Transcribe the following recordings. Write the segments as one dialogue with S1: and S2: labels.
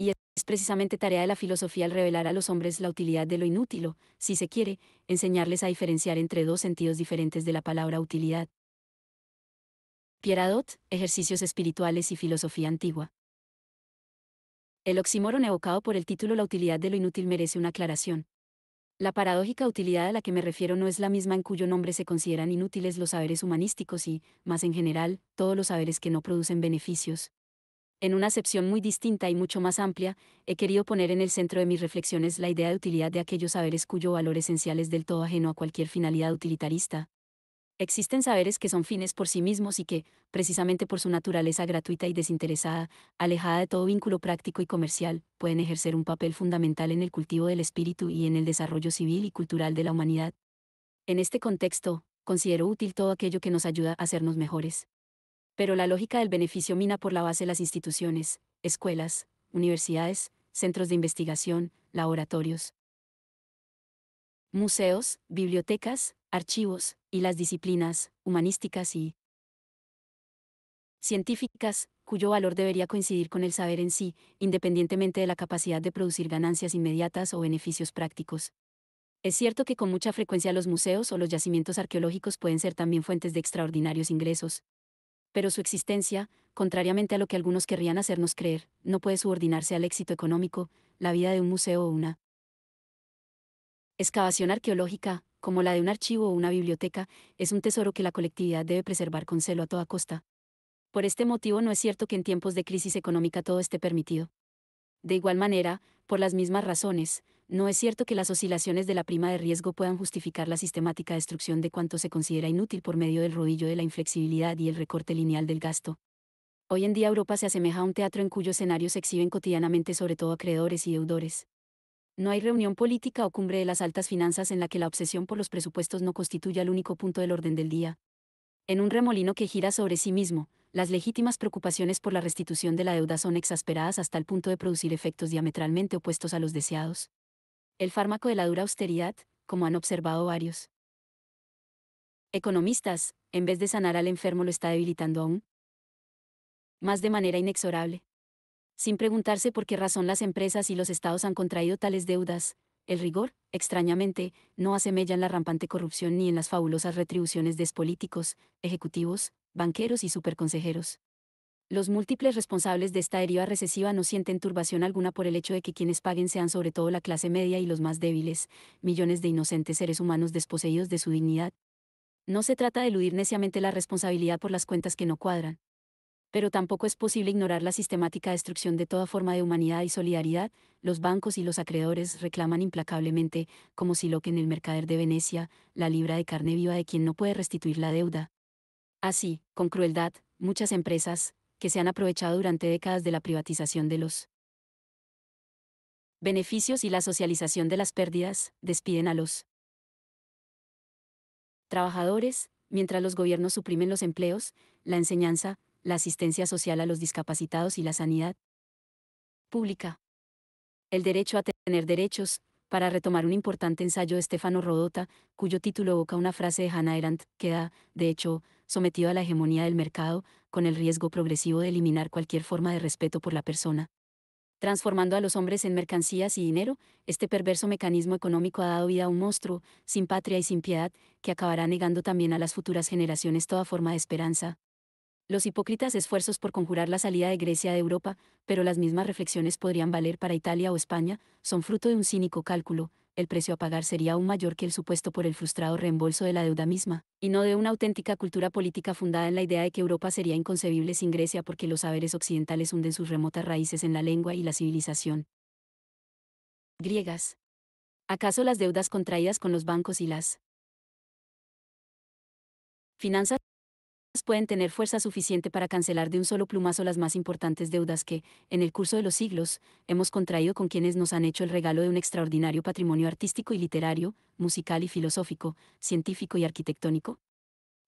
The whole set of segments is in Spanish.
S1: y es precisamente tarea de la filosofía el revelar a los hombres la utilidad de lo inútil, o, si se quiere, enseñarles a diferenciar entre dos sentidos diferentes de la palabra utilidad. Pieradot, Ejercicios Espirituales y Filosofía Antigua. El oxímoron evocado por el título La utilidad de lo inútil merece una aclaración. La paradójica utilidad a la que me refiero no es la misma en cuyo nombre se consideran inútiles los saberes humanísticos y, más en general, todos los saberes que no producen beneficios, en una acepción muy distinta y mucho más amplia, he querido poner en el centro de mis reflexiones la idea de utilidad de aquellos saberes cuyo valor esencial es del todo ajeno a cualquier finalidad utilitarista. Existen saberes que son fines por sí mismos y que, precisamente por su naturaleza gratuita y desinteresada, alejada de todo vínculo práctico y comercial, pueden ejercer un papel fundamental en el cultivo del espíritu y en el desarrollo civil y cultural de la humanidad. En este contexto, considero útil todo aquello que nos ayuda a hacernos mejores pero la lógica del beneficio mina por la base las instituciones, escuelas, universidades, centros de investigación, laboratorios, museos, bibliotecas, archivos, y las disciplinas humanísticas y científicas, cuyo valor debería coincidir con el saber en sí, independientemente de la capacidad de producir ganancias inmediatas o beneficios prácticos. Es cierto que con mucha frecuencia los museos o los yacimientos arqueológicos pueden ser también fuentes de extraordinarios ingresos, pero su existencia, contrariamente a lo que algunos querrían hacernos creer, no puede subordinarse al éxito económico, la vida de un museo o una excavación arqueológica, como la de un archivo o una biblioteca, es un tesoro que la colectividad debe preservar con celo a toda costa. Por este motivo no es cierto que en tiempos de crisis económica todo esté permitido. De igual manera, por las mismas razones, no es cierto que las oscilaciones de la prima de riesgo puedan justificar la sistemática destrucción de cuanto se considera inútil por medio del rodillo de la inflexibilidad y el recorte lineal del gasto. Hoy en día Europa se asemeja a un teatro en cuyos escenarios se exhiben cotidianamente sobre todo acreedores y deudores. No hay reunión política o cumbre de las altas finanzas en la que la obsesión por los presupuestos no constituya el único punto del orden del día. En un remolino que gira sobre sí mismo, las legítimas preocupaciones por la restitución de la deuda son exasperadas hasta el punto de producir efectos diametralmente opuestos a los deseados el fármaco de la dura austeridad, como han observado varios economistas, en vez de sanar al enfermo lo está debilitando aún más de manera inexorable. Sin preguntarse por qué razón las empresas y los estados han contraído tales deudas, el rigor, extrañamente, no asemella en la rampante corrupción ni en las fabulosas retribuciones de políticos, ejecutivos, banqueros y superconsejeros los múltiples responsables de esta deriva recesiva no sienten turbación alguna por el hecho de que quienes paguen sean sobre todo la clase media y los más débiles, millones de inocentes seres humanos desposeídos de su dignidad. No se trata de eludir neciamente la responsabilidad por las cuentas que no cuadran. Pero tampoco es posible ignorar la sistemática destrucción de toda forma de humanidad y solidaridad, los bancos y los acreedores reclaman implacablemente, como si lo que en el mercader de Venecia, la libra de carne viva de quien no puede restituir la deuda. Así, con crueldad, muchas empresas, que se han aprovechado durante décadas de la privatización de los beneficios y la socialización de las pérdidas, despiden a los trabajadores, mientras los gobiernos suprimen los empleos, la enseñanza, la asistencia social a los discapacitados y la sanidad pública. El derecho a tener derechos, para retomar un importante ensayo de Stefano Rodota, cuyo título evoca una frase de Hannah Arendt, queda, de hecho, sometido a la hegemonía del mercado, con el riesgo progresivo de eliminar cualquier forma de respeto por la persona. Transformando a los hombres en mercancías y dinero, este perverso mecanismo económico ha dado vida a un monstruo, sin patria y sin piedad, que acabará negando también a las futuras generaciones toda forma de esperanza, los hipócritas esfuerzos por conjurar la salida de Grecia de Europa, pero las mismas reflexiones podrían valer para Italia o España, son fruto de un cínico cálculo, el precio a pagar sería aún mayor que el supuesto por el frustrado reembolso de la deuda misma, y no de una auténtica cultura política fundada en la idea de que Europa sería inconcebible sin Grecia porque los saberes occidentales hunden sus remotas raíces en la lengua y la civilización. Griegas. ¿Acaso las deudas contraídas con los bancos y las finanzas pueden tener fuerza suficiente para cancelar de un solo plumazo las más importantes deudas que, en el curso de los siglos, hemos contraído con quienes nos han hecho el regalo de un extraordinario patrimonio artístico y literario, musical y filosófico, científico y arquitectónico?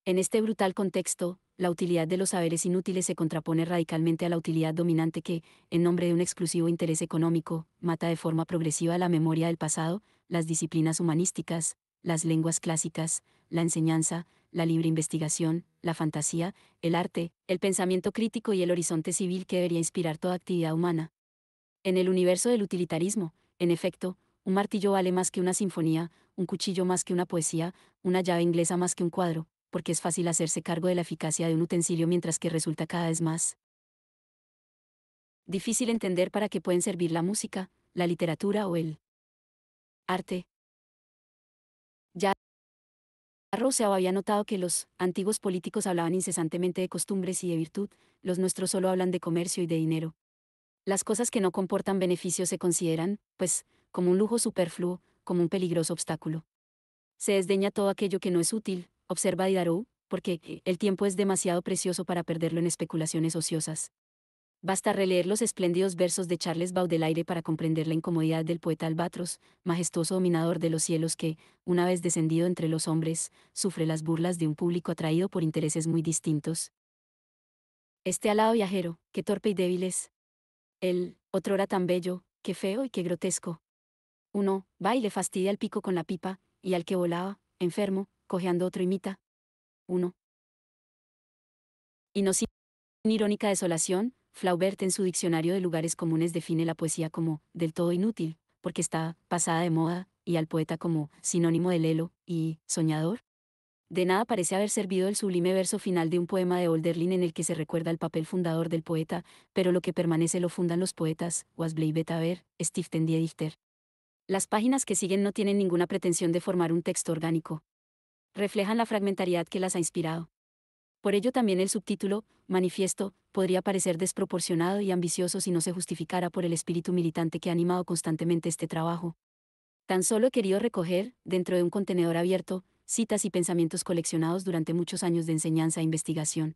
S1: En este brutal contexto, la utilidad de los saberes inútiles se contrapone radicalmente a la utilidad dominante que, en nombre de un exclusivo interés económico, mata de forma progresiva la memoria del pasado, las disciplinas humanísticas, las lenguas clásicas, la enseñanza, la libre investigación, la fantasía, el arte, el pensamiento crítico y el horizonte civil que debería inspirar toda actividad humana. En el universo del utilitarismo, en efecto, un martillo vale más que una sinfonía, un cuchillo más que una poesía, una llave inglesa más que un cuadro, porque es fácil hacerse cargo de la eficacia de un utensilio mientras que resulta cada vez más difícil entender para qué pueden servir la música, la literatura o el arte. Ya Rousseau había notado que los antiguos políticos hablaban incesantemente de costumbres y de virtud, los nuestros solo hablan de comercio y de dinero. Las cosas que no comportan beneficio se consideran, pues, como un lujo superfluo, como un peligroso obstáculo. Se desdeña todo aquello que no es útil, observa Diderot, porque el tiempo es demasiado precioso para perderlo en especulaciones ociosas. Basta releer los espléndidos versos de Charles Baudelaire para comprender la incomodidad del poeta albatros, majestuoso dominador de los cielos que, una vez descendido entre los hombres, sufre las burlas de un público atraído por intereses muy distintos. Este alado viajero, qué torpe y débil es. Él, era tan bello, qué feo y qué grotesco. Uno, va y le fastidia el pico con la pipa, y al que volaba, enfermo, cojeando otro imita. Uno. Y no sin irónica desolación, Flaubert en su Diccionario de Lugares Comunes define la poesía como del todo inútil, porque está pasada de moda, y al poeta como sinónimo de lelo y soñador. De nada parece haber servido el sublime verso final de un poema de Olderlin en el que se recuerda el papel fundador del poeta, pero lo que permanece lo fundan los poetas, Wasbley Betaver, Stiften Die Dichter. Las páginas que siguen no tienen ninguna pretensión de formar un texto orgánico. Reflejan la fragmentariedad que las ha inspirado. Por ello también el subtítulo, Manifiesto, podría parecer desproporcionado y ambicioso si no se justificara por el espíritu militante que ha animado constantemente este trabajo. Tan solo he querido recoger, dentro de un contenedor abierto, citas y pensamientos coleccionados durante muchos años de enseñanza e investigación.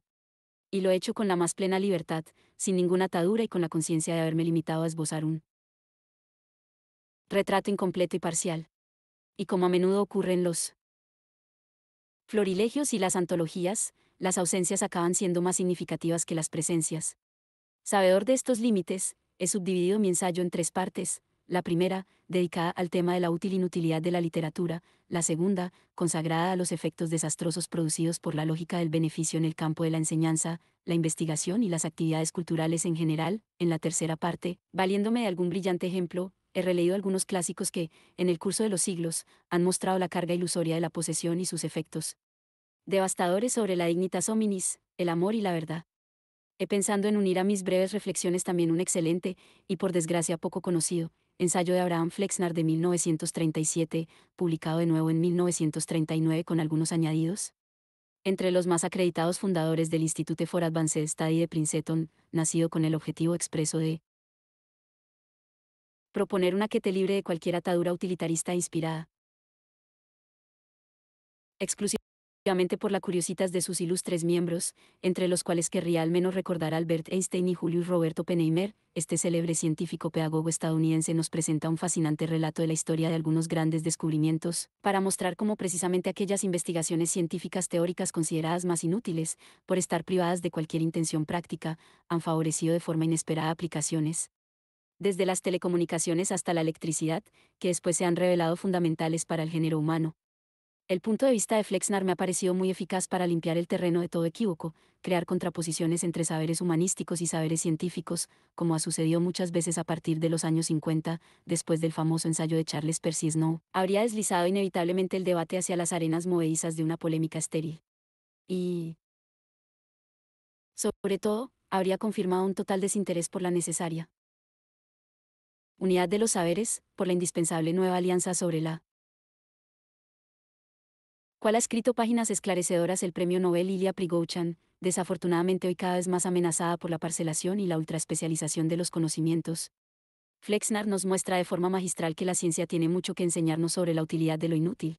S1: Y lo he hecho con la más plena libertad, sin ninguna atadura y con la conciencia de haberme limitado a esbozar un retrato incompleto y parcial. Y como a menudo ocurren los florilegios y las antologías, las ausencias acaban siendo más significativas que las presencias. Sabedor de estos límites, he subdividido mi ensayo en tres partes, la primera, dedicada al tema de la útil inutilidad de la literatura, la segunda, consagrada a los efectos desastrosos producidos por la lógica del beneficio en el campo de la enseñanza, la investigación y las actividades culturales en general, en la tercera parte, valiéndome de algún brillante ejemplo, he releído algunos clásicos que, en el curso de los siglos, han mostrado la carga ilusoria de la posesión y sus efectos, devastadores sobre la dignitas hominis, el amor y la verdad. He pensado en unir a mis breves reflexiones también un excelente, y por desgracia poco conocido, ensayo de Abraham Flexner de 1937, publicado de nuevo en 1939 con algunos añadidos. Entre los más acreditados fundadores del Institute for Advanced Study de Princeton, nacido con el objetivo expreso de proponer una quete libre de cualquier atadura utilitarista inspirada. Exclusivamente por la curiositas de sus ilustres miembros, entre los cuales querría al menos recordar a Albert Einstein y Julius Roberto Penheimer, este célebre científico pedagogo estadounidense nos presenta un fascinante relato de la historia de algunos grandes descubrimientos, para mostrar cómo precisamente aquellas investigaciones científicas teóricas consideradas más inútiles, por estar privadas de cualquier intención práctica, han favorecido de forma inesperada aplicaciones, desde las telecomunicaciones hasta la electricidad, que después se han revelado fundamentales para el género humano, el punto de vista de Flexnar me ha parecido muy eficaz para limpiar el terreno de todo equívoco, crear contraposiciones entre saberes humanísticos y saberes científicos, como ha sucedido muchas veces a partir de los años 50, después del famoso ensayo de Charles Percy Snow, habría deslizado inevitablemente el debate hacia las arenas movedizas de una polémica estéril. Y... Sobre todo, habría confirmado un total desinterés por la necesaria unidad de los saberes, por la indispensable nueva alianza sobre la cual ha escrito páginas esclarecedoras el premio Nobel Ilya Prigouchan, desafortunadamente hoy cada vez más amenazada por la parcelación y la ultraespecialización de los conocimientos. Flexnar nos muestra de forma magistral que la ciencia tiene mucho que enseñarnos sobre la utilidad de lo inútil.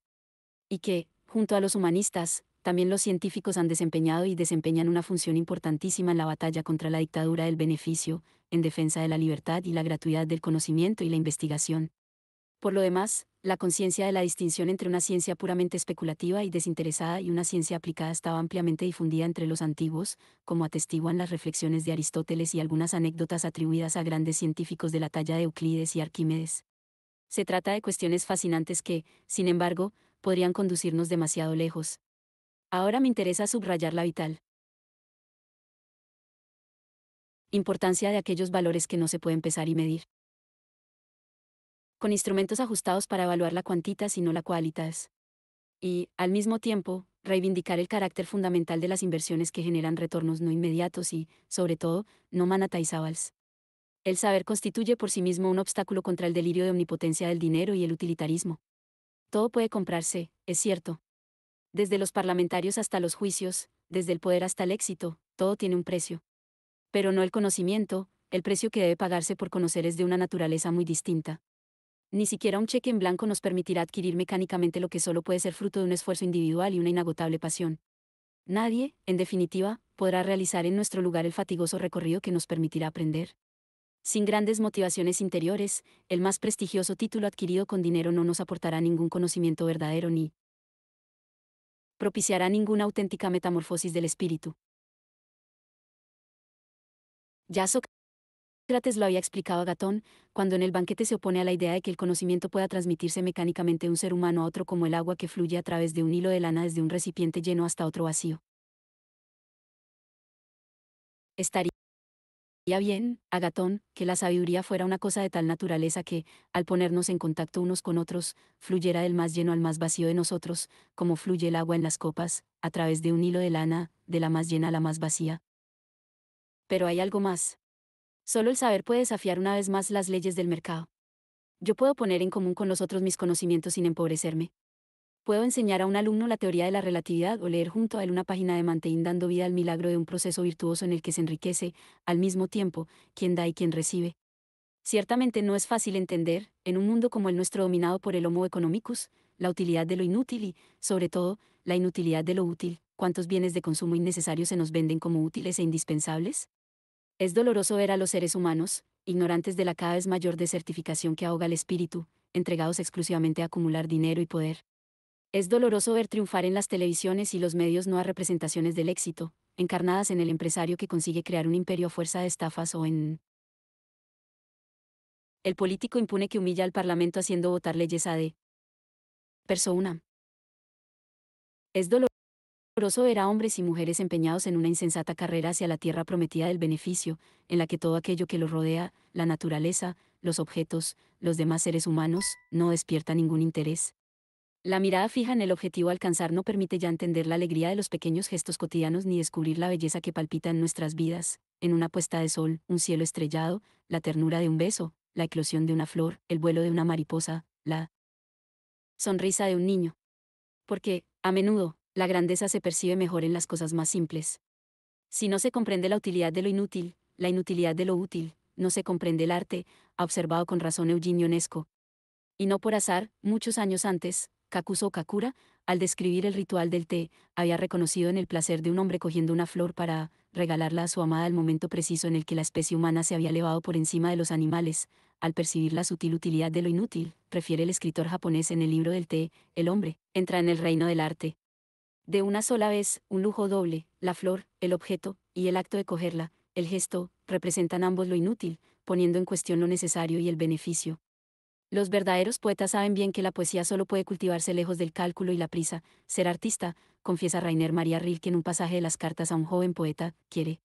S1: Y que, junto a los humanistas, también los científicos han desempeñado y desempeñan una función importantísima en la batalla contra la dictadura del beneficio, en defensa de la libertad y la gratuidad del conocimiento y la investigación. Por lo demás, la conciencia de la distinción entre una ciencia puramente especulativa y desinteresada y una ciencia aplicada estaba ampliamente difundida entre los antiguos, como atestiguan las reflexiones de Aristóteles y algunas anécdotas atribuidas a grandes científicos de la talla de Euclides y Arquímedes. Se trata de cuestiones fascinantes que, sin embargo, podrían conducirnos demasiado lejos. Ahora me interesa subrayar la vital. Importancia de aquellos valores que no se pueden pesar y medir con instrumentos ajustados para evaluar la cuantitas y no la cualitas. Y, al mismo tiempo, reivindicar el carácter fundamental de las inversiones que generan retornos no inmediatos y, sobre todo, no monetizables El saber constituye por sí mismo un obstáculo contra el delirio de omnipotencia del dinero y el utilitarismo. Todo puede comprarse, es cierto. Desde los parlamentarios hasta los juicios, desde el poder hasta el éxito, todo tiene un precio. Pero no el conocimiento, el precio que debe pagarse por conocer es de una naturaleza muy distinta. Ni siquiera un cheque en blanco nos permitirá adquirir mecánicamente lo que solo puede ser fruto de un esfuerzo individual y una inagotable pasión. Nadie, en definitiva, podrá realizar en nuestro lugar el fatigoso recorrido que nos permitirá aprender. Sin grandes motivaciones interiores, el más prestigioso título adquirido con dinero no nos aportará ningún conocimiento verdadero ni propiciará ninguna auténtica metamorfosis del espíritu. Sócrates lo había explicado a Gatón, cuando en el banquete se opone a la idea de que el conocimiento pueda transmitirse mecánicamente de un ser humano a otro como el agua que fluye a través de un hilo de lana desde un recipiente lleno hasta otro vacío. Estaría bien, Agatón, que la sabiduría fuera una cosa de tal naturaleza que, al ponernos en contacto unos con otros, fluyera del más lleno al más vacío de nosotros, como fluye el agua en las copas, a través de un hilo de lana, de la más llena a la más vacía. Pero hay algo más, Solo el saber puede desafiar una vez más las leyes del mercado. Yo puedo poner en común con los otros mis conocimientos sin empobrecerme. Puedo enseñar a un alumno la teoría de la relatividad o leer junto a él una página de Manteín dando vida al milagro de un proceso virtuoso en el que se enriquece, al mismo tiempo, quien da y quien recibe. Ciertamente no es fácil entender, en un mundo como el nuestro dominado por el Homo economicus, la utilidad de lo inútil y, sobre todo, la inutilidad de lo útil, cuántos bienes de consumo innecesarios se nos venden como útiles e indispensables. Es doloroso ver a los seres humanos, ignorantes de la cada vez mayor desertificación que ahoga el espíritu, entregados exclusivamente a acumular dinero y poder. Es doloroso ver triunfar en las televisiones y los medios no a representaciones del éxito, encarnadas en el empresario que consigue crear un imperio a fuerza de estafas o en... El político impune que humilla al Parlamento haciendo votar leyes a de... Persona. Es doloroso. Era era hombres y mujeres empeñados en una insensata carrera hacia la tierra prometida del beneficio, en la que todo aquello que los rodea, la naturaleza, los objetos, los demás seres humanos, no despierta ningún interés. La mirada fija en el objetivo a alcanzar no permite ya entender la alegría de los pequeños gestos cotidianos ni descubrir la belleza que palpita en nuestras vidas, en una puesta de sol, un cielo estrellado, la ternura de un beso, la eclosión de una flor, el vuelo de una mariposa, la sonrisa de un niño. Porque, a menudo, la grandeza se percibe mejor en las cosas más simples. Si no se comprende la utilidad de lo inútil, la inutilidad de lo útil, no se comprende el arte, ha observado con razón Eugenio Ionesco. Y no por azar, muchos años antes, Kakuso Kakura, al describir el ritual del té, había reconocido en el placer de un hombre cogiendo una flor para regalarla a su amada al momento preciso en el que la especie humana se había elevado por encima de los animales, al percibir la sutil utilidad de lo inútil, refiere el escritor japonés en el libro del té, El hombre, entra en el reino del arte. De una sola vez, un lujo doble, la flor, el objeto, y el acto de cogerla, el gesto, representan ambos lo inútil, poniendo en cuestión lo necesario y el beneficio. Los verdaderos poetas saben bien que la poesía solo puede cultivarse lejos del cálculo y la prisa. Ser artista, confiesa Rainer María Rilke en un pasaje de las cartas a un joven poeta, quiere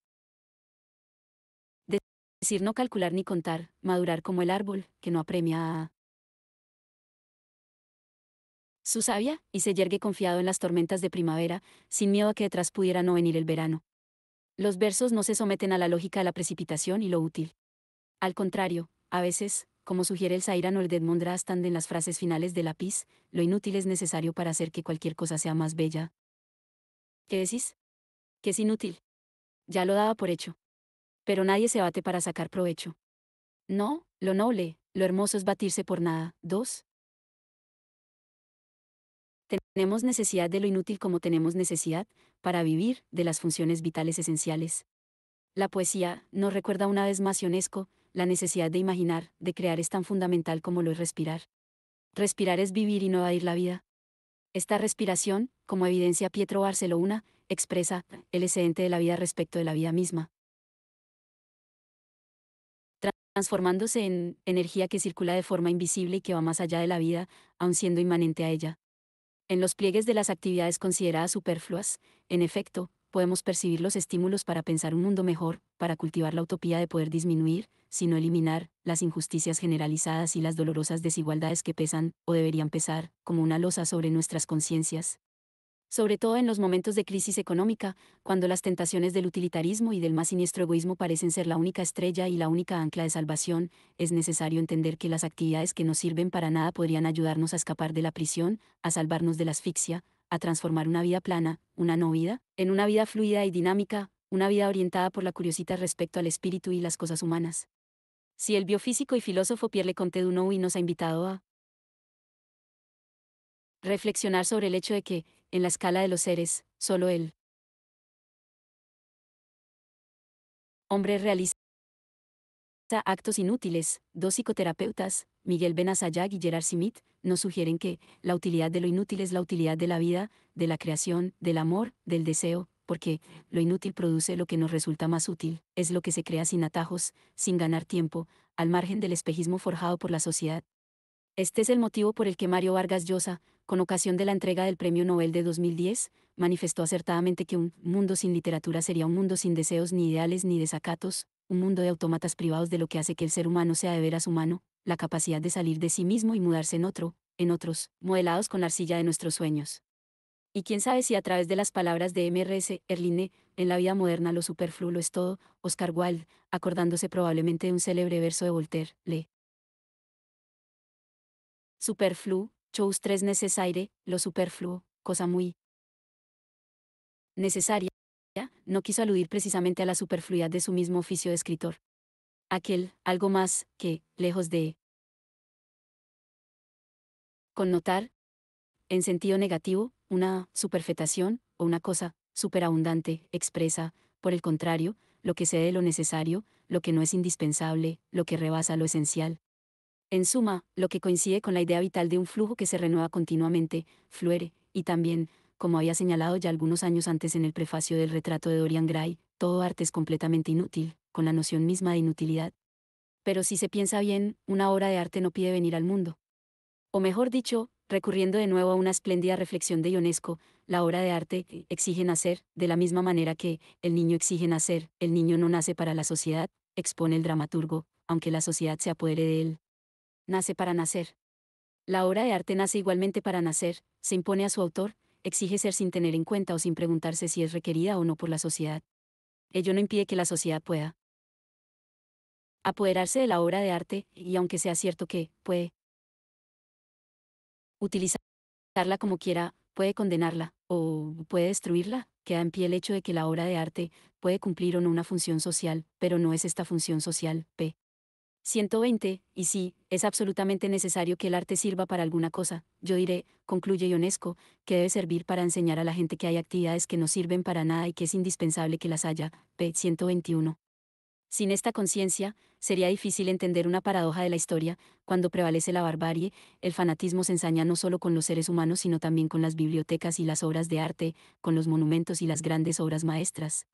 S1: decir no calcular ni contar, madurar como el árbol, que no apremia a su sabia, y se yergue confiado en las tormentas de primavera, sin miedo a que detrás pudiera no venir el verano. Los versos no se someten a la lógica de la precipitación y lo útil. Al contrario, a veces, como sugiere el o el Dedmond Rastand en las frases finales de Lápiz, lo inútil es necesario para hacer que cualquier cosa sea más bella. ¿Qué decís? Que es inútil. Ya lo daba por hecho. Pero nadie se bate para sacar provecho. No, lo noble, lo hermoso es batirse por nada. ¿Dos? Tenemos necesidad de lo inútil como tenemos necesidad, para vivir, de las funciones vitales esenciales. La poesía nos recuerda una vez más Ionesco, la necesidad de imaginar, de crear es tan fundamental como lo es respirar. Respirar es vivir y no ir la vida. Esta respiración, como evidencia Pietro Barcelona, expresa el excedente de la vida respecto de la vida misma. Transformándose en energía que circula de forma invisible y que va más allá de la vida, aun siendo inmanente a ella. En los pliegues de las actividades consideradas superfluas, en efecto, podemos percibir los estímulos para pensar un mundo mejor, para cultivar la utopía de poder disminuir, sino eliminar, las injusticias generalizadas y las dolorosas desigualdades que pesan, o deberían pesar, como una losa sobre nuestras conciencias, sobre todo en los momentos de crisis económica, cuando las tentaciones del utilitarismo y del más siniestro egoísmo parecen ser la única estrella y la única ancla de salvación, es necesario entender que las actividades que no sirven para nada podrían ayudarnos a escapar de la prisión, a salvarnos de la asfixia, a transformar una vida plana, una no vida, en una vida fluida y dinámica, una vida orientada por la curiosidad respecto al espíritu y las cosas humanas. Si el biofísico y filósofo Pierre Leconte Dunoui nos ha invitado a Reflexionar sobre el hecho de que, en la escala de los seres, solo el hombre realiza actos inútiles. Dos psicoterapeutas, Miguel Benazayag y Gerard Simit, nos sugieren que la utilidad de lo inútil es la utilidad de la vida, de la creación, del amor, del deseo, porque lo inútil produce lo que nos resulta más útil, es lo que se crea sin atajos, sin ganar tiempo, al margen del espejismo forjado por la sociedad, este es el motivo por el que Mario Vargas Llosa, con ocasión de la entrega del Premio Nobel de 2010, manifestó acertadamente que un mundo sin literatura sería un mundo sin deseos ni ideales ni desacatos, un mundo de autómatas privados de lo que hace que el ser humano sea de veras humano, la capacidad de salir de sí mismo y mudarse en otro, en otros, modelados con la arcilla de nuestros sueños. Y quién sabe si a través de las palabras de MRS Erline, en la vida moderna lo superfluo es todo, Oscar Wilde, acordándose probablemente de un célebre verso de Voltaire, lee superflu, chose tres necesaire, lo superfluo, cosa muy necesaria, no quiso aludir precisamente a la superfluidad de su mismo oficio de escritor. Aquel, algo más, que, lejos de connotar, en sentido negativo, una superfetación, o una cosa, superabundante, expresa, por el contrario, lo que cede lo necesario, lo que no es indispensable, lo que rebasa lo esencial, en suma, lo que coincide con la idea vital de un flujo que se renueva continuamente, fluere, y también, como había señalado ya algunos años antes en el prefacio del retrato de Dorian Gray, todo arte es completamente inútil, con la noción misma de inutilidad. Pero si se piensa bien, una obra de arte no pide venir al mundo. O mejor dicho, recurriendo de nuevo a una espléndida reflexión de Ionesco, la obra de arte exige nacer, de la misma manera que el niño exige nacer, el niño no nace para la sociedad, expone el dramaturgo, aunque la sociedad se apodere de él, nace para nacer. La obra de arte nace igualmente para nacer, se impone a su autor, exige ser sin tener en cuenta o sin preguntarse si es requerida o no por la sociedad. Ello no impide que la sociedad pueda apoderarse de la obra de arte, y aunque sea cierto que, puede utilizarla como quiera, puede condenarla, o puede destruirla, queda en pie el hecho de que la obra de arte puede cumplir o no una función social, pero no es esta función social, p. 120, y sí, es absolutamente necesario que el arte sirva para alguna cosa, yo diré, concluye Ionesco, que debe servir para enseñar a la gente que hay actividades que no sirven para nada y que es indispensable que las haya, p. 121. Sin esta conciencia, sería difícil entender una paradoja de la historia, cuando prevalece la barbarie, el fanatismo se ensaña no solo con los seres humanos sino también con las bibliotecas y las obras de arte, con los monumentos y las grandes obras maestras.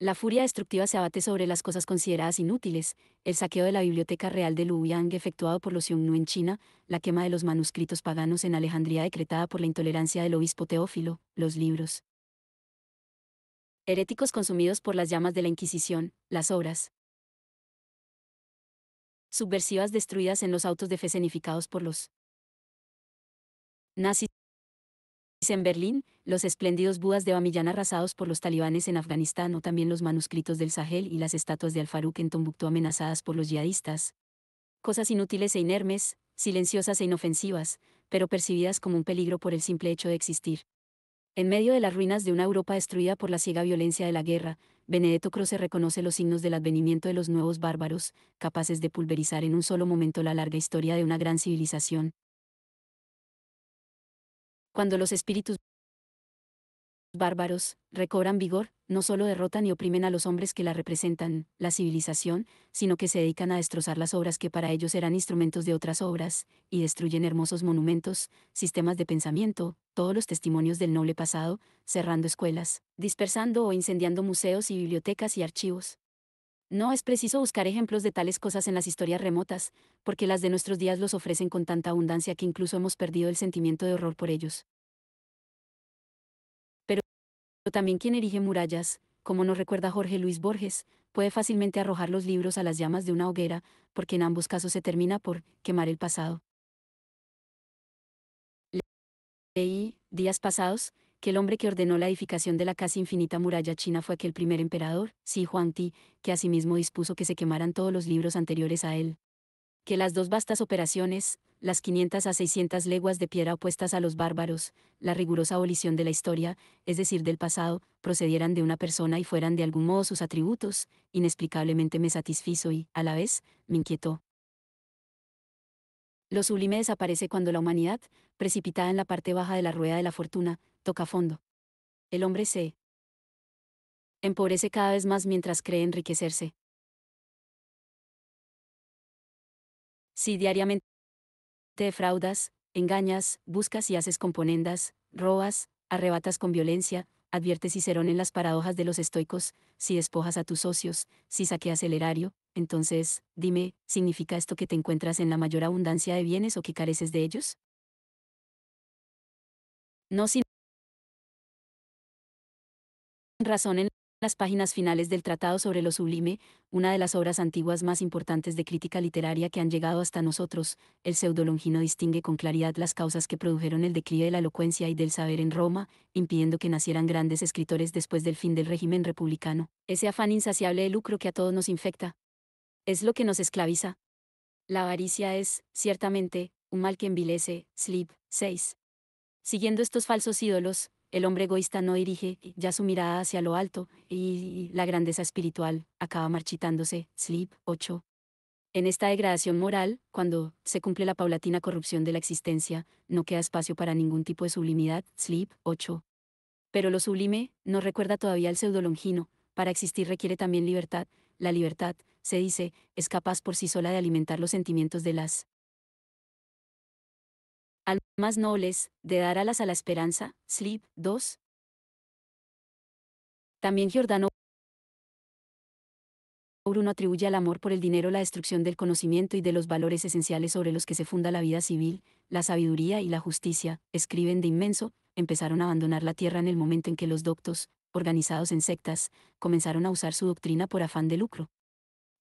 S1: La furia destructiva se abate sobre las cosas consideradas inútiles, el saqueo de la Biblioteca Real de Luoyang efectuado por los Xiongnu en China, la quema de los manuscritos paganos en Alejandría decretada por la intolerancia del obispo Teófilo, los libros. Heréticos consumidos por las llamas de la Inquisición, las obras. Subversivas destruidas en los autos de fe cenificados por los nazis. En Berlín, los espléndidos Budas de Bamillán arrasados por los talibanes en Afganistán o también los manuscritos del Sahel y las estatuas de Al-Faruq en Tombuctú amenazadas por los yihadistas. Cosas inútiles e inermes, silenciosas e inofensivas, pero percibidas como un peligro por el simple hecho de existir. En medio de las ruinas de una Europa destruida por la ciega violencia de la guerra, Benedetto Croce reconoce los signos del advenimiento de los nuevos bárbaros, capaces de pulverizar en un solo momento la larga historia de una gran civilización, cuando los espíritus bárbaros recobran vigor, no solo derrotan y oprimen a los hombres que la representan, la civilización, sino que se dedican a destrozar las obras que para ellos eran instrumentos de otras obras, y destruyen hermosos monumentos, sistemas de pensamiento, todos los testimonios del noble pasado, cerrando escuelas, dispersando o incendiando museos y bibliotecas y archivos. No es preciso buscar ejemplos de tales cosas en las historias remotas, porque las de nuestros días los ofrecen con tanta abundancia que incluso hemos perdido el sentimiento de horror por ellos. Pero también quien erige murallas, como nos recuerda Jorge Luis Borges, puede fácilmente arrojar los libros a las llamas de una hoguera, porque en ambos casos se termina por quemar el pasado. Leí, días pasados, que el hombre que ordenó la edificación de la casi infinita muralla china fue aquel primer emperador, Xi Ti, que asimismo dispuso que se quemaran todos los libros anteriores a él. Que las dos vastas operaciones, las 500 a 600 leguas de piedra opuestas a los bárbaros, la rigurosa abolición de la historia, es decir, del pasado, procedieran de una persona y fueran de algún modo sus atributos, inexplicablemente me satisfizo y, a la vez, me inquietó. Lo sublime desaparece cuando la humanidad, precipitada en la parte baja de la rueda de la fortuna, toca fondo. El hombre se empobrece cada vez más mientras cree enriquecerse. Si diariamente te defraudas, engañas, buscas y haces componendas, robas, arrebatas con violencia, advierte Cicerón en las paradojas de los estoicos, si despojas a tus socios, si saqueas el erario, entonces, dime, ¿significa esto que te encuentras en la mayor abundancia de bienes o que careces de ellos? No razón en las páginas finales del Tratado sobre lo Sublime, una de las obras antiguas más importantes de crítica literaria que han llegado hasta nosotros, el pseudolongino distingue con claridad las causas que produjeron el declive de la elocuencia y del saber en Roma, impidiendo que nacieran grandes escritores después del fin del régimen republicano. Ese afán insaciable de lucro que a todos nos infecta. Es lo que nos esclaviza. La avaricia es, ciertamente, un mal que envilece. Sleep 6. Siguiendo estos falsos ídolos, el hombre egoísta no dirige ya su mirada hacia lo alto, y la grandeza espiritual acaba marchitándose. Sleep 8. En esta degradación moral, cuando se cumple la paulatina corrupción de la existencia, no queda espacio para ningún tipo de sublimidad, sleep 8. Pero lo sublime no recuerda todavía al pseudolongino, para existir requiere también libertad, la libertad, se dice, es capaz por sí sola de alimentar los sentimientos de las más nobles, de dar alas a la esperanza, Sleep 2. También Giordano Bruno atribuye al amor por el dinero la destrucción del conocimiento y de los valores esenciales sobre los que se funda la vida civil, la sabiduría y la justicia, escriben de inmenso, empezaron a abandonar la tierra en el momento en que los doctos, organizados en sectas, comenzaron a usar su doctrina por afán de lucro.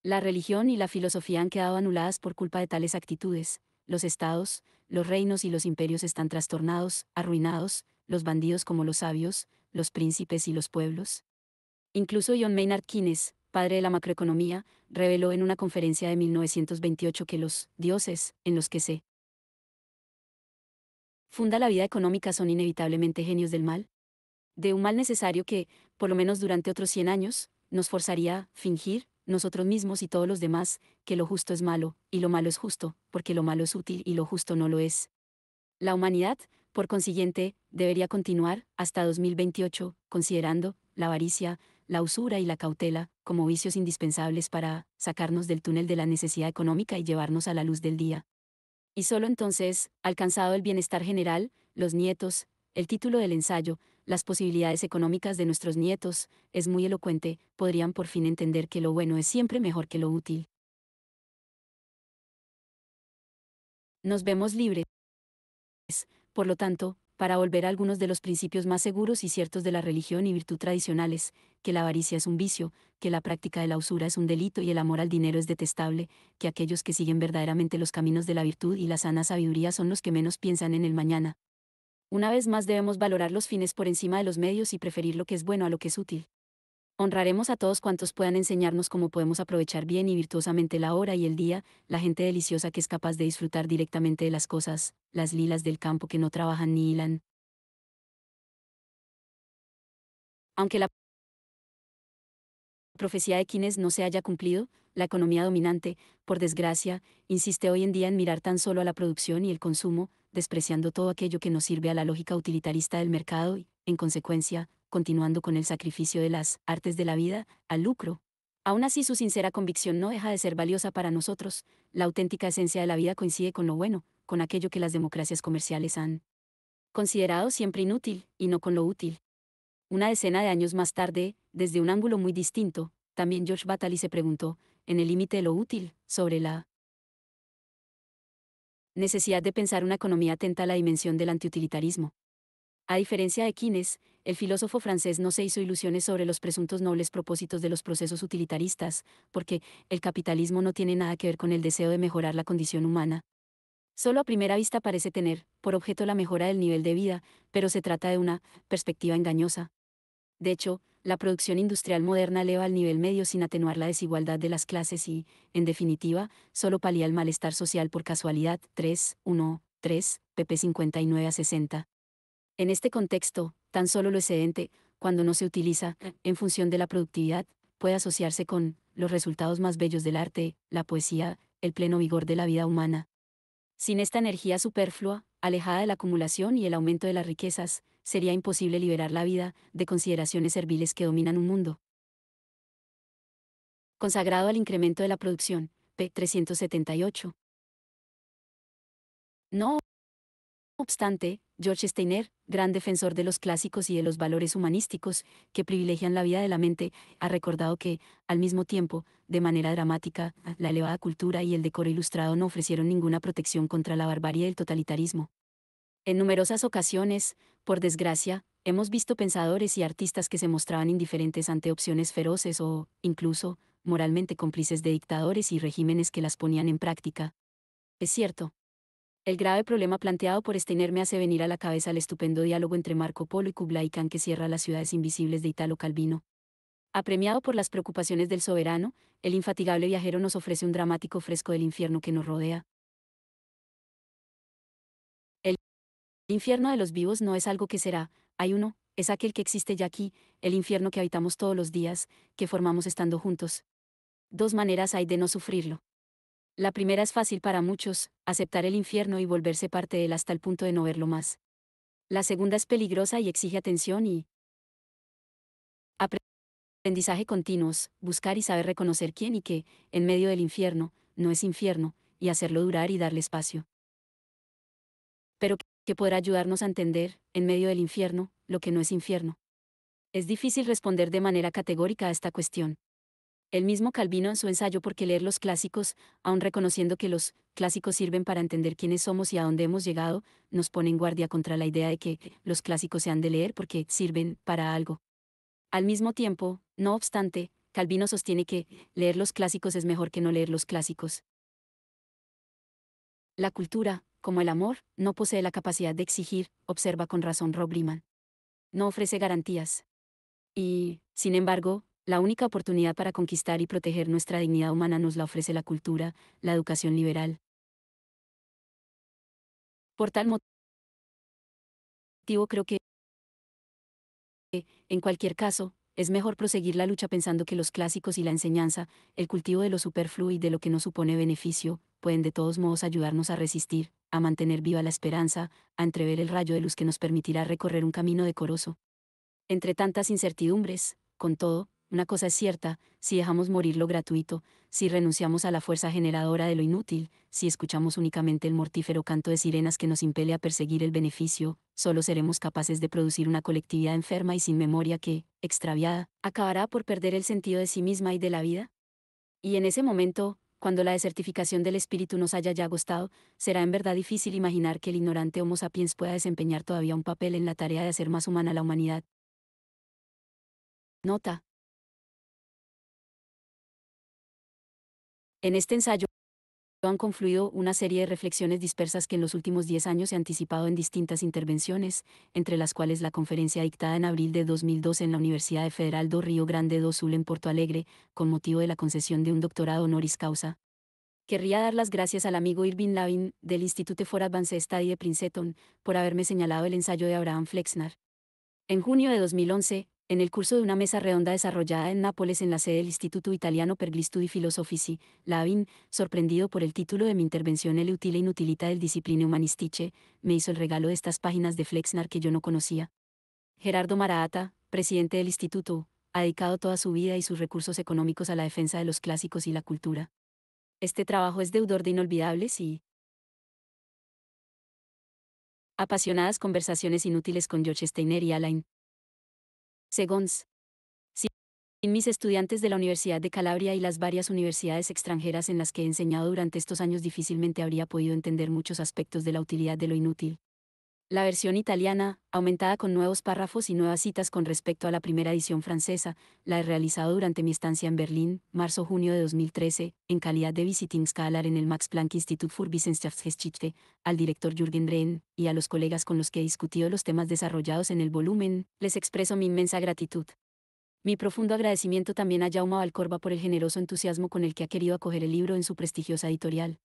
S1: La religión y la filosofía han quedado anuladas por culpa de tales actitudes, los estados, los reinos y los imperios están trastornados, arruinados, los bandidos como los sabios, los príncipes y los pueblos. Incluso John Maynard Keynes, padre de la macroeconomía, reveló en una conferencia de 1928 que los dioses, en los que se funda la vida económica son inevitablemente genios del mal. De un mal necesario que, por lo menos durante otros 100 años, nos forzaría a fingir, nosotros mismos y todos los demás, que lo justo es malo, y lo malo es justo, porque lo malo es útil y lo justo no lo es. La humanidad, por consiguiente, debería continuar, hasta 2028, considerando la avaricia, la usura y la cautela, como vicios indispensables para sacarnos del túnel de la necesidad económica y llevarnos a la luz del día. Y solo entonces, alcanzado el bienestar general, los nietos, el título del ensayo, las posibilidades económicas de nuestros nietos, es muy elocuente, podrían por fin entender que lo bueno es siempre mejor que lo útil. Nos vemos libres. Por lo tanto, para volver a algunos de los principios más seguros y ciertos de la religión y virtud tradicionales, que la avaricia es un vicio, que la práctica de la usura es un delito y el amor al dinero es detestable, que aquellos que siguen verdaderamente los caminos de la virtud y la sana sabiduría son los que menos piensan en el mañana, una vez más debemos valorar los fines por encima de los medios y preferir lo que es bueno a lo que es útil. Honraremos a todos cuantos puedan enseñarnos cómo podemos aprovechar bien y virtuosamente la hora y el día, la gente deliciosa que es capaz de disfrutar directamente de las cosas, las lilas del campo que no trabajan ni hilan. Aunque la profecía de quienes no se haya cumplido, la economía dominante, por desgracia, insiste hoy en día en mirar tan solo a la producción y el consumo, despreciando todo aquello que nos sirve a la lógica utilitarista del mercado y, en consecuencia, continuando con el sacrificio de las artes de la vida, al lucro. Aún así su sincera convicción no deja de ser valiosa para nosotros, la auténtica esencia de la vida coincide con lo bueno, con aquello que las democracias comerciales han considerado siempre inútil, y no con lo útil. Una decena de años más tarde, desde un ángulo muy distinto, también George Batali se preguntó, en el límite de lo útil, sobre la necesidad de pensar una economía atenta a la dimensión del antiutilitarismo. A diferencia de Keynes, el filósofo francés no se hizo ilusiones sobre los presuntos nobles propósitos de los procesos utilitaristas, porque el capitalismo no tiene nada que ver con el deseo de mejorar la condición humana. Solo a primera vista parece tener, por objeto, la mejora del nivel de vida, pero se trata de una perspectiva engañosa, de hecho, la producción industrial moderna eleva al nivel medio sin atenuar la desigualdad de las clases y, en definitiva, solo palía el malestar social por casualidad. 3, 1, 3, pp. 59 a 60. En este contexto, tan solo lo excedente, cuando no se utiliza, en función de la productividad, puede asociarse con los resultados más bellos del arte, la poesía, el pleno vigor de la vida humana. Sin esta energía superflua, alejada de la acumulación y el aumento de las riquezas, sería imposible liberar la vida de consideraciones serviles que dominan un mundo. Consagrado al incremento de la producción, p. 378. No obstante, George Steiner, gran defensor de los clásicos y de los valores humanísticos que privilegian la vida de la mente, ha recordado que, al mismo tiempo, de manera dramática, la elevada cultura y el decoro ilustrado no ofrecieron ninguna protección contra la barbarie y el totalitarismo. En numerosas ocasiones, por desgracia, hemos visto pensadores y artistas que se mostraban indiferentes ante opciones feroces o, incluso, moralmente cómplices de dictadores y regímenes que las ponían en práctica. Es cierto. El grave problema planteado por este me hace venir a la cabeza el estupendo diálogo entre Marco Polo y Kublai Khan que cierra las ciudades invisibles de Italo Calvino. Apremiado por las preocupaciones del soberano, el infatigable viajero nos ofrece un dramático fresco del infierno que nos rodea, El Infierno de los vivos no es algo que será, hay uno, es aquel que existe ya aquí, el infierno que habitamos todos los días, que formamos estando juntos. Dos maneras hay de no sufrirlo. La primera es fácil para muchos, aceptar el infierno y volverse parte de él hasta el punto de no verlo más. La segunda es peligrosa y exige atención y aprendizaje continuos, buscar y saber reconocer quién y qué, en medio del infierno, no es infierno, y hacerlo durar y darle espacio que podrá ayudarnos a entender, en medio del infierno, lo que no es infierno. Es difícil responder de manera categórica a esta cuestión. El mismo Calvino en su ensayo por qué leer los clásicos, aun reconociendo que los clásicos sirven para entender quiénes somos y a dónde hemos llegado, nos pone en guardia contra la idea de que los clásicos se han de leer porque sirven para algo. Al mismo tiempo, no obstante, Calvino sostiene que leer los clásicos es mejor que no leer los clásicos. La cultura, como el amor, no posee la capacidad de exigir, observa con razón Rob No ofrece garantías. Y, sin embargo, la única oportunidad para conquistar y proteger nuestra dignidad humana nos la ofrece la cultura, la educación liberal. Por tal motivo creo que, en cualquier caso, es mejor proseguir la lucha pensando que los clásicos y la enseñanza, el cultivo de lo superfluo y de lo que no supone beneficio, pueden de todos modos ayudarnos a resistir, a mantener viva la esperanza, a entrever el rayo de luz que nos permitirá recorrer un camino decoroso. Entre tantas incertidumbres, con todo, una cosa es cierta, si dejamos morir lo gratuito, si renunciamos a la fuerza generadora de lo inútil, si escuchamos únicamente el mortífero canto de sirenas que nos impele a perseguir el beneficio, solo seremos capaces de producir una colectividad enferma y sin memoria que, extraviada, acabará por perder el sentido de sí misma y de la vida. Y en ese momento, cuando la desertificación del espíritu nos haya ya agostado, será en verdad difícil imaginar que el ignorante Homo sapiens pueda desempeñar todavía un papel en la tarea de hacer más humana la humanidad. Nota. En este ensayo, han confluido una serie de reflexiones dispersas que en los últimos 10 años se anticipado en distintas intervenciones, entre las cuales la conferencia dictada en abril de 2012 en la Universidad Federal do Río Grande do Sul en Porto Alegre, con motivo de la concesión de un doctorado honoris causa. Querría dar las gracias al amigo Irving Lavin, del Instituto for Advanced Study de Princeton, por haberme señalado el ensayo de Abraham Flexner. En junio de 2011, en el curso de una mesa redonda desarrollada en Nápoles en la sede del Instituto Italiano per gli Studi Filosofici, Lavin, sorprendido por el título de mi intervención El utile inutilita del discipline humanistiche, me hizo el regalo de estas páginas de Flexnar que yo no conocía. Gerardo Maraata, presidente del instituto, ha dedicado toda su vida y sus recursos económicos a la defensa de los clásicos y la cultura. Este trabajo es deudor de inolvidables y apasionadas conversaciones inútiles con George Steiner y Alain según Sin mis estudiantes de la Universidad de Calabria y las varias universidades extranjeras en las que he enseñado durante estos años difícilmente habría podido entender muchos aspectos de la utilidad de lo inútil, la versión italiana, aumentada con nuevos párrafos y nuevas citas con respecto a la primera edición francesa, la he realizado durante mi estancia en Berlín, marzo-junio de 2013, en calidad de visiting scholar en el Max Planck Institut für Wissenschaftsgeschichte, al director Jürgen Rehn y a los colegas con los que he discutido los temas desarrollados en el volumen, les expreso mi inmensa gratitud. Mi profundo agradecimiento también a Jaume Valcorba por el generoso entusiasmo con el que ha querido acoger el libro en su prestigiosa editorial.